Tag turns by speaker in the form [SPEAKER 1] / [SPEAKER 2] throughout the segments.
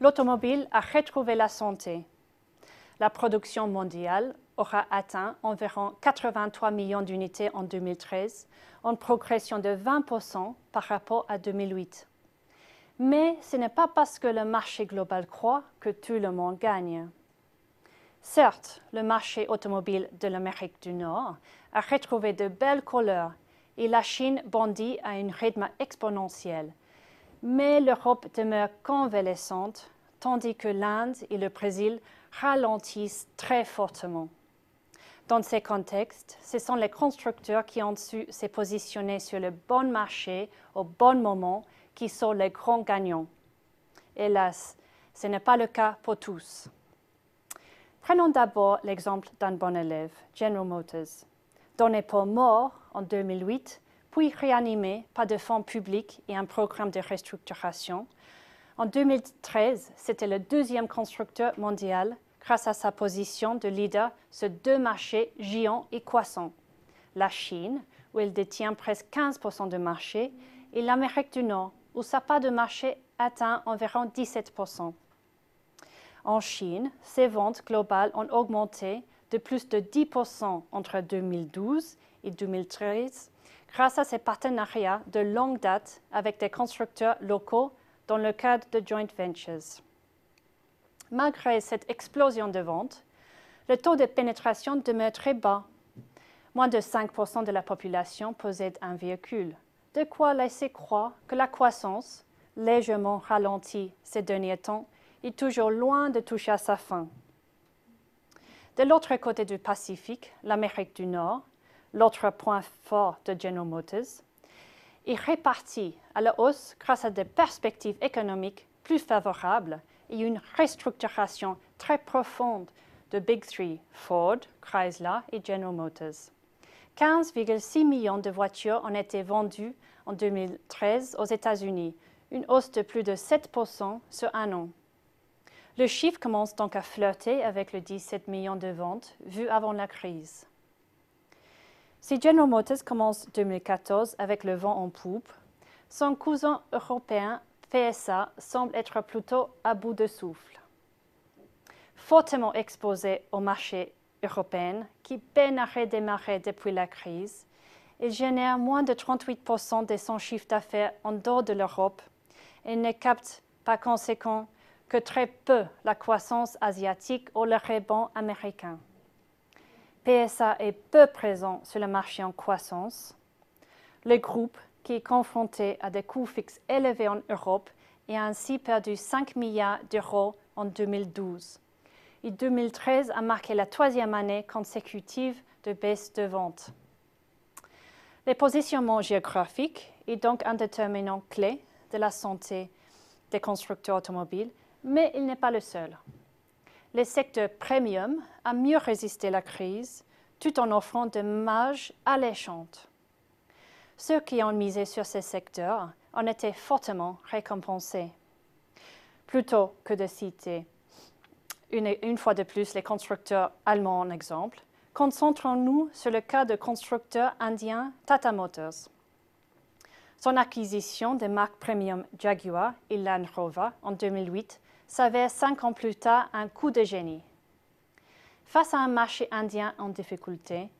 [SPEAKER 1] l'automobile a retrouvé la santé. La production mondiale aura atteint environ 83 millions d'unités en 2013, en progression de 20% par rapport à 2008. Mais ce n'est pas parce que le marché global croît que tout le monde gagne. Certes, le marché automobile de l'Amérique du Nord a retrouvé de belles couleurs et la Chine bondit à un rythme exponentiel, mais l'Europe demeure convalescente tandis que l'Inde et le Brésil ralentissent très fortement. Dans ces contextes, ce sont les constructeurs qui ont su se positionner sur le bon marché au bon moment qui sont les grands gagnants. Hélas, ce n'est pas le cas pour tous. Prenons d'abord l'exemple d'un bon élève, General Motors, donné pour mort en 2008, puis réanimé par des fonds publics et un programme de restructuration, en 2013, c'était le deuxième constructeur mondial grâce à sa position de leader sur deux marchés géants et croissants. La Chine, où il détient presque 15% de marché, et l'Amérique du Nord, où sa part de marché atteint environ 17%. En Chine, ses ventes globales ont augmenté de plus de 10% entre 2012 et 2013 grâce à ses partenariats de longue date avec des constructeurs locaux dans le cadre de joint ventures. Malgré cette explosion de ventes, le taux de pénétration demeure très bas. Moins de 5 de la population possède un véhicule, de quoi laisser croire que la croissance, légèrement ralentie ces derniers temps, est toujours loin de toucher à sa fin. De l'autre côté du Pacifique, l'Amérique du Nord, l'autre point fort de General Motors, est répartie à la hausse grâce à des perspectives économiques plus favorables et une restructuration très profonde de Big Three, Ford, Chrysler et General Motors. 15,6 millions de voitures ont été vendues en 2013 aux États-Unis, une hausse de plus de 7 sur un an. Le chiffre commence donc à flirter avec le 17 millions de ventes vues avant la crise. Si General Motors commence 2014 avec le vent en poupe, son cousin européen PSA semble être plutôt à bout de souffle. Fortement exposé au marché européen qui peine à redémarrer depuis la crise, il génère moins de 38% de son chiffre d'affaires en dehors de l'Europe et ne capte par conséquent que très peu la croissance asiatique ou le rebond américain. PSA est peu présent sur le marché en croissance. Le groupe, qui est confronté à des coûts fixes élevés en Europe, a ainsi perdu 5 milliards d'euros en 2012. Et 2013 a marqué la troisième année consécutive de baisse de vente. Le positionnement géographique est donc un déterminant clé de la santé des constructeurs automobiles, mais il n'est pas le seul le secteur premium a mieux résisté à la crise tout en offrant des marges alléchantes. Ceux qui ont misé sur ces secteurs en étaient fortement récompensés. Plutôt que de citer une, fois de plus les constructeurs allemands en exemple, concentrons-nous sur le cas de constructeur indien Tata Motors. Son acquisition des marques premium Jaguar et Land Rover en 2008 s'avère cinq ans plus tard un coup de génie. Face à un marché indien en difficulté,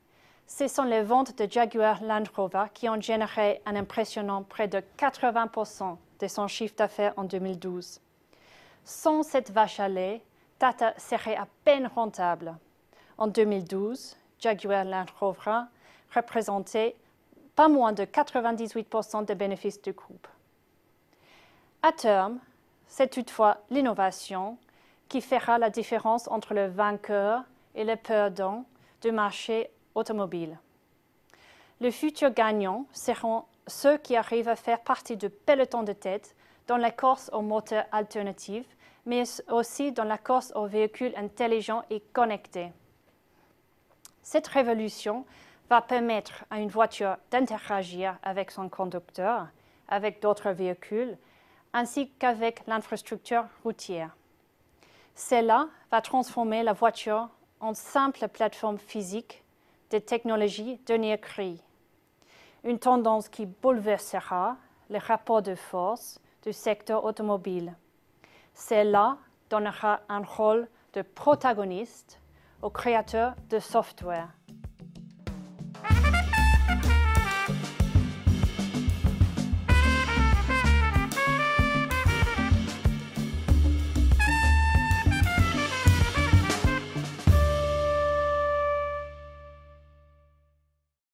[SPEAKER 1] ce sont les ventes de Jaguar Land Rover qui ont généré un impressionnant près de 80% de son chiffre d'affaires en 2012. Sans cette vache à lait, Tata serait à peine rentable. En 2012, Jaguar Land Rover représentait pas moins de 98% des bénéfices du groupe. À terme, c'est toutefois l'innovation qui fera la différence entre le vainqueur et le perdant du marché automobile. Les futurs gagnants seront ceux qui arrivent à faire partie du peloton de tête dans la course aux moteurs alternatifs, mais aussi dans la course aux véhicules intelligents et connectés. Cette révolution va permettre à une voiture d'interagir avec son conducteur, avec d'autres véhicules ainsi qu'avec l'infrastructure routière. Cela va transformer la voiture en simple plateforme physique des technologies dernier cri, une tendance qui bouleversera les rapports de force du secteur automobile. Cela donnera un rôle de protagoniste aux créateurs de software.